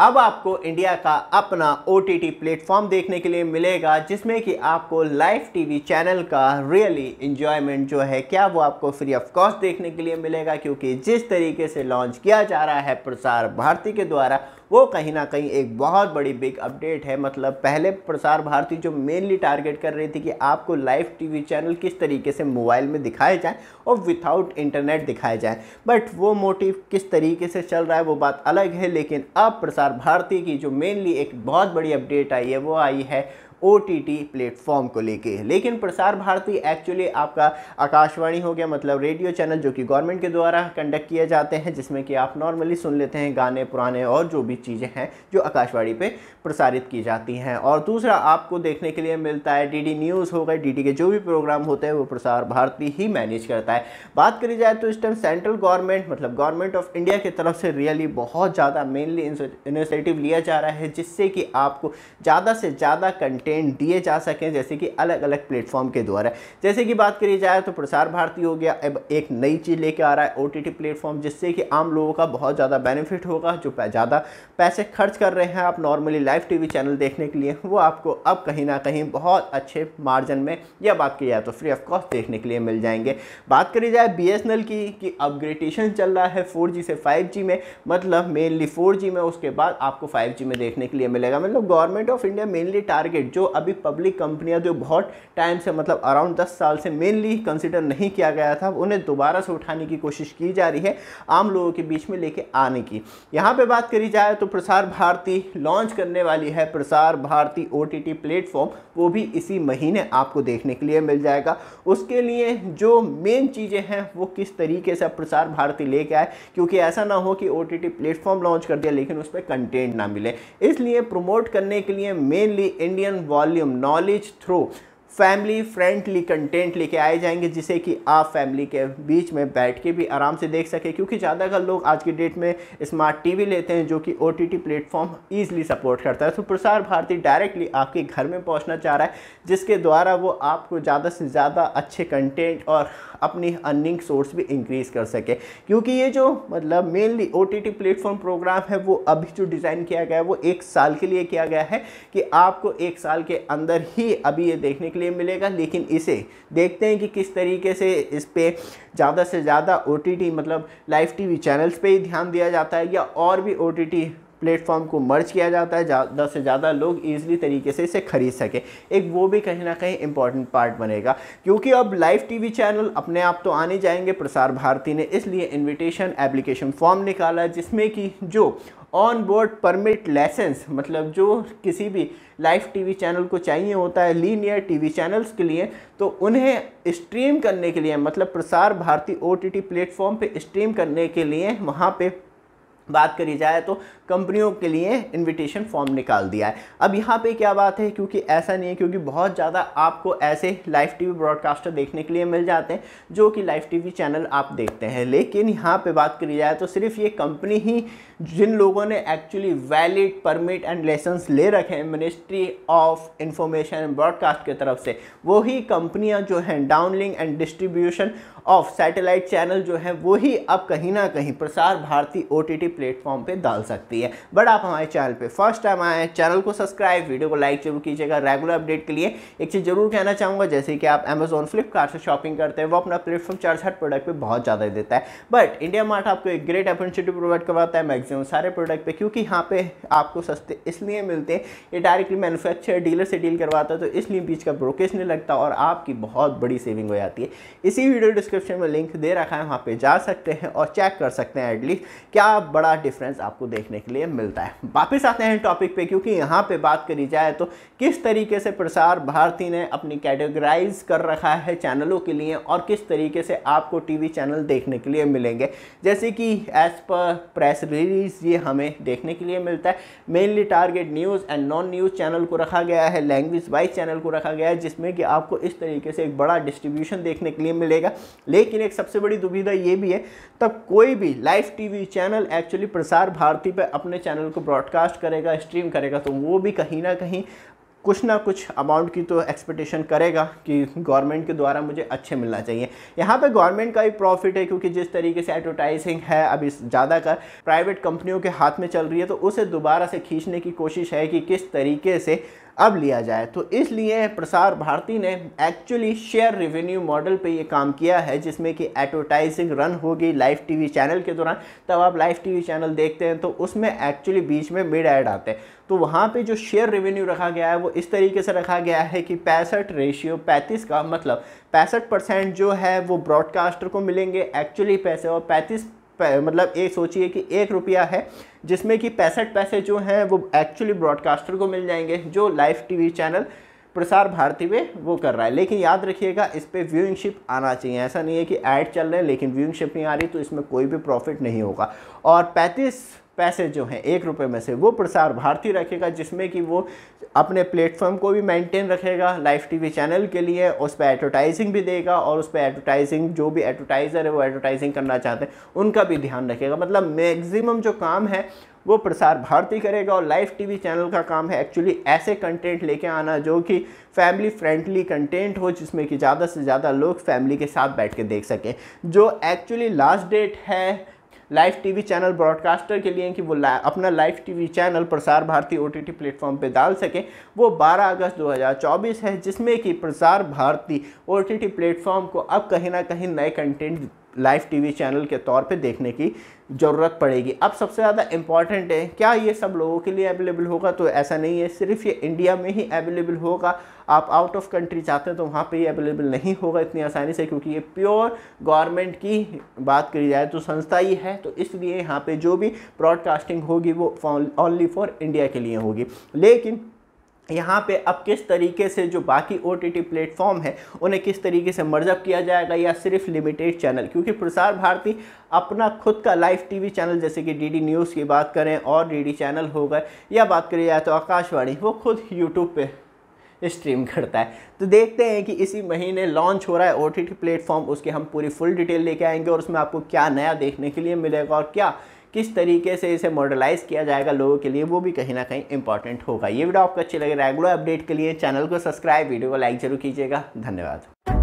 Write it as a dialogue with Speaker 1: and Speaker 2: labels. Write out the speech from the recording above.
Speaker 1: अब आपको इंडिया का अपना ओ प्लेटफॉर्म देखने के लिए मिलेगा जिसमें कि आपको लाइव टीवी चैनल का रियली इंजॉयमेंट जो है क्या वो आपको फ्री ऑफ कॉस्ट देखने के लिए मिलेगा क्योंकि जिस तरीके से लॉन्च किया जा रहा है प्रसार भारती के द्वारा वो कहीं ना कहीं एक बहुत बड़ी बिग अपडेट है मतलब पहले प्रसार भारती जो मेनली टारगेट कर रही थी कि आपको लाइव टीवी चैनल किस तरीके से मोबाइल में दिखाए जाए और विथआउट इंटरनेट दिखाए जाए बट वो मोटिव किस तरीके से चल रहा है वो बात अलग है लेकिन अब प्रसार प्रसार भारती की जो मेनली एक बहुत बड़ी अपडेट आई है वो आई है ओ प्लेटफॉर्म को लेके लेकिन प्रसार भारती एक्चुअली आपका आकाशवाणी हो गया मतलब रेडियो चैनल जो कि गवर्नमेंट के द्वारा कंडक्ट किए जाते हैं जिसमें कि आप नॉर्मली सुन लेते हैं गाने पुराने और जो भी चीज़ें हैं जो आकाशवाणी पे प्रसारित की जाती हैं और दूसरा आपको देखने के लिए मिलता है डी न्यूज़ हो गए डी के जो भी प्रोग्राम होते हैं वो प्रसार भारती ही मैनेज करता है बात करी जाए तो इस टाइम सेंट्रल गवर्नमेंट मतलब गवर्नमेंट ऑफ इंडिया की तरफ से रियली बहुत ज़्यादा मेनली इनिशिएटिव लिया जा रहा है जिससे कि आपको ज़्यादा से ज़्यादा कंटेंट कंटेंट दिए जा सकें जैसे कि अलग अलग प्लेटफॉर्म के द्वारा जैसे कि बात करी जाए तो प्रसार भारती हो गया अब एक नई चीज़ लेके आ रहा है ओ टी प्लेटफॉर्म जिससे कि आम लोगों का बहुत ज़्यादा बेनिफिट होगा जो ज़्यादा पैसे खर्च कर रहे हैं आप नॉर्मली लाइव टी चैनल देखने के लिए वो आपको अब कहीं ना कहीं बहुत अच्छे मार्जिन में या बात की जाए तो फ्री ऑफ कॉस्ट देखने के लिए मिल जाएंगे बात करी जाए बी की कि अपग्रेडेशन चल रहा है फोर से फाइव में मतलब मेनली फोर में उसके बाद आपको फाइव में देखने के लिए मिलेगा मतलब government of India mainly target जो अभी पब्लिक कंपनियां जो बहुत टाइम से मतलब अराउंड दस साल से मेनली कंसिडर नहीं किया गया था उन्हें दोबारा से उठाने की कोशिश की जा रही है आम लोगों के बीच में लेके आने की यहाँ पर बात करी जाए तो प्रसार भारती लॉन्च करने वाली है प्रसार भारती ओ टी प्लेटफॉर्म वो भी इसी महीने आपको देखने के लिए मिल जाएगा उसके लिए जो मेन चीज़ें हैं वो किस तरीके से प्रसार भारती लेके आए क्योंकि ऐसा ना हो कि ओ प्लेटफॉर्म लॉन्च कर दिया लेकिन उस पर कंटेंट ना मिले इसलिए प्रमोट करने के लिए mainly Indian volume knowledge through family friendly content लेके आए जाएंगे जिसे कि आप फैमिली के बीच में बैठ के भी आराम से देख सकें क्योंकि ज़्यादातर लोग आज की डेट में स्मार्ट टीवी लेते हैं जो कि O T platform easily support करता है तो प्रसार भारती डायरेक्टली आपके घर में पहुंचना चाह रहा है जिसके द्वारा वो आपको ज़्यादा से ज़्यादा अच्छे कंटेंट और अपनी अर्निंग सोर्स भी इंक्रीज़ कर सके क्योंकि ये जो मतलब mainly O T platform program है वो अभी जो डिज़ाइन किया गया है वो एक साल के लिए किया गया है कि आपको एक साल के अंदर ही अभी ये देखने के लिए मिलेगा लेकिन इसे देखते हैं कि किस तरीके से इस पर ज़्यादा से ज़्यादा ओ मतलब लाइव टी चैनल्स पर ही ध्यान दिया जाता है या और भी ओ प्लेटफॉर्म को मर्ज किया जाता है ज़्यादा से ज़्यादा लोग ईजिली तरीके से इसे खरीद सकें एक वो भी कहीं ना कहीं इंपॉर्टेंट पार्ट बनेगा क्योंकि अब लाइव टीवी चैनल अपने आप तो आने जाएंगे प्रसार भारती ने इसलिए इन्विटेशन एप्लीकेशन फॉर्म निकाला जिसमें कि जो ऑन बोर्ड परमिट लाइसेंस मतलब जो किसी भी लाइव टीवी चैनल को चाहिए होता है लीनियर टीवी चैनल्स के लिए तो उन्हें स्ट्रीम करने के लिए मतलब प्रसार भारती ओटीटी प्लेटफॉर्म पे स्ट्रीम करने के लिए वहाँ पे बात करी जाए तो कंपनियों के लिए इनविटेशन फॉर्म निकाल दिया है अब यहाँ पे क्या बात है क्योंकि ऐसा नहीं है क्योंकि बहुत ज़्यादा आपको ऐसे लाइव टीवी ब्रॉडकास्टर देखने के लिए मिल जाते हैं जो कि लाइव टीवी चैनल आप देखते हैं लेकिन यहाँ पे बात करी जाए तो सिर्फ ये कंपनी ही जिन लोगों ने actually valid permit and licence ले रखे हैं ministry of information and broadcast की तरफ से वही कंपनियाँ जो हैं downlink and distribution of satellite channel जो है वही अब कहीं ना कहीं प्रसार भारती ओ टी प्लेटफॉर्म पे डाल सकती है बट आप हमारे चैनल पे फर्स्ट टाइम आए हैं चैनल को सब्सक्राइब वीडियो को लाइक जरूर कीजिएगा रेगुलर अपडेट के लिए एक चीज़ जरूर कहना चाहूँगा जैसे कि आप अमेजोन फ्लिपकार्ट से शॉपिंग करते हैं वो अपना प्लेटफॉर्म चार्ज हर प्रोडक्ट पर बहुत ज़्यादा देता है बट इंडिया मार्ट आपको एक ग्रेट अपॉर्चुनिटी प्रोवाइड करवाता है मैक्सिमम सारे प्रोडक्ट पर क्योंकि यहाँ पे आपको सस्ते इसलिए मिलते हैं ये डायरेक्टली मैनुफैक्चर डीलर से डील करवाता है तो इसलिए बीच का ब्रोकेज नहीं लगता और आपकी बहुत बड़ी सेविंग हो जाती है इसी वीडियो डिस्क्रिप्शन में लिंक दे रखा है वहाँ पर जा सकते हैं और चेक कर सकते हैं एटलीस्ट क्या बड़ा बड़ा डिफरेंस आपको देखने के लिए मिलता है वापस आते हैं टॉपिक पे क्योंकि यहाँ पे बात करी जाए तो किस तरीके से प्रसार भारती ने अपनी कैटेगराइज कर रखा है चैनलों के लिए और किस तरीके से आपको टीवी चैनल देखने के लिए मिलेंगे जैसे कि एज पर प्रेस रिलीज ये हमें देखने के लिए मिलता है mainly target news and non news channel को रखा गया है लैंग्वेज वाइज चैनल को रखा गया है जिसमें कि आपको इस तरीके से एक बड़ा डिस्ट्रीब्यूशन देखने के लिए मिलेगा लेकिन एक सबसे बड़ी दुविधा ये भी है तब कोई भी live TV channel actually actually Prasar Bharati पे अपने चैनल को ब्रॉडकास्ट करेगा स्ट्रीम करेगा तो वो भी कहीं ना कहीं कुछ ना कुछ अमाउंट की तो एक्सपेक्टेशन करेगा कि गवर्नमेंट के द्वारा मुझे अच्छे मिलना चाहिए यहाँ पे गवर्नमेंट का भी प्रॉफिट है क्योंकि जिस तरीके से एडवर्टाइजिंग है अभी ज़्यादा कर प्राइवेट कंपनियों के हाथ में चल रही है तो उसे दोबारा से खींचने की कोशिश है कि किस तरीके से अब लिया जाए तो इसलिए प्रसार भारती ने एक्चुअली शेयर रेवेन्यू मॉडल पे ये काम किया है जिसमें कि एडवर्टाइजिंग रन होगी लाइव टीवी चैनल के दौरान तब आप लाइव टीवी चैनल देखते हैं तो उसमें एक्चुअली बीच में मिड ऐड आते हैं तो वहाँ पे जो शेयर रेवेन्यू रखा गया है वो इस तरीके से रखा गया है कि पैंसठ रेशियो पैंतीस का मतलब पैंसठ परसेंट जो है वो ब्रॉडकास्टर को मिलेंगे एक्चुअली पैसे और पैंतीस मतलब ये सोचिए कि एक रुपया है जिसमें कि पैंसठ पैसे जो हैं वो एक्चुअली ब्रॉडकास्टर को मिल जाएंगे जो लाइव टीवी चैनल प्रसार भारती में वो कर रहा है लेकिन याद रखिएगा इस पर व्यूइंगशिप आना चाहिए ऐसा नहीं है कि ऐड चल रहे हैं लेकिन व्यूइंगशिप नहीं आ रही तो इसमें कोई भी प्रॉफिट नहीं होगा और पैंतीस पैसे जो हैं एक रुपये में से वो प्रसार भारती रखेगा जिसमें कि वो अपने प्लेटफॉर्म को भी मेंटेन रखेगा लाइव टीवी चैनल के लिए उस पर एडवर्टाइजिंग भी देगा और उस पर एडवर्टाइजिंग जो भी एडवर्टाइज़र है वो एडवर्टाइजिंग करना चाहते हैं उनका भी ध्यान रखेगा मतलब मैक्सिमम जो काम है वो प्रसार भारती करेगा और लाइव टीवी चैनल का काम है एक्चुअली ऐसे कंटेंट लेके आना जो कि फैमिली फ्रेंडली कंटेंट हो जिसमें कि ज़्यादा से ज़्यादा लोग फैमिली के साथ बैठ के देख सकें जो एक्चुअली लास्ट डेट है लाइव टीवी चैनल ब्रॉडकास्टर के लिए कि वो अपना लाइव टीवी चैनल प्रसार भारती ओ टी प्लेटफॉर्म पर डाल सकें वो 12 अगस्त 2024 है जिसमें कि प्रसार भारती ओ टी प्लेटफॉर्म को अब कहीं ना कहीं नए कंटेंट लाइव टीवी चैनल के तौर पे देखने की ज़रूरत पड़ेगी अब सबसे ज़्यादा इम्पॉर्टेंट है क्या ये सब लोगों के लिए अवेलेबल होगा तो ऐसा नहीं है सिर्फ ये इंडिया में ही अवेलेबल होगा आप आउट ऑफ कंट्री जाते हैं तो वहाँ पे ये अवेलेबल नहीं होगा इतनी आसानी से क्योंकि ये प्योर गवर्नमेंट की बात करी जाए तो संस्था ही है तो इसलिए यहाँ पर जो भी ब्रॉडकास्टिंग होगी वो ओनली फॉर इंडिया के लिए होगी लेकिन यहाँ पे अब किस तरीके से जो बाकी ओ टी टी प्लेटफॉर्म है उन्हें किस तरीके से मर्जअप किया जाएगा या सिर्फ लिमिटेड चैनल क्योंकि प्रसार भारती अपना खुद का लाइव टीवी चैनल जैसे कि डीडी न्यूज़ की बात करें और डीडी चैनल हो गए या बात करी जाए तो आकाशवाणी वो खुद यूट्यूब पे स्ट्रीम करता है तो देखते हैं कि इसी महीने लॉन्च हो रहा है ओ टी प्लेटफॉर्म उसकी हम पूरी फुल डिटेल लेके आएंगे और उसमें आपको क्या नया देखने के लिए मिलेगा और क्या किस तरीके से इसे मॉडलाइज किया जाएगा लोगों के लिए वो भी कहीं ना कहीं इंपॉर्टेंट होगा ये वीडियो आपको अच्छी लगे रेगुलर अपडेट के लिए चैनल को सब्सक्राइब वीडियो को लाइक जरूर कीजिएगा धन्यवाद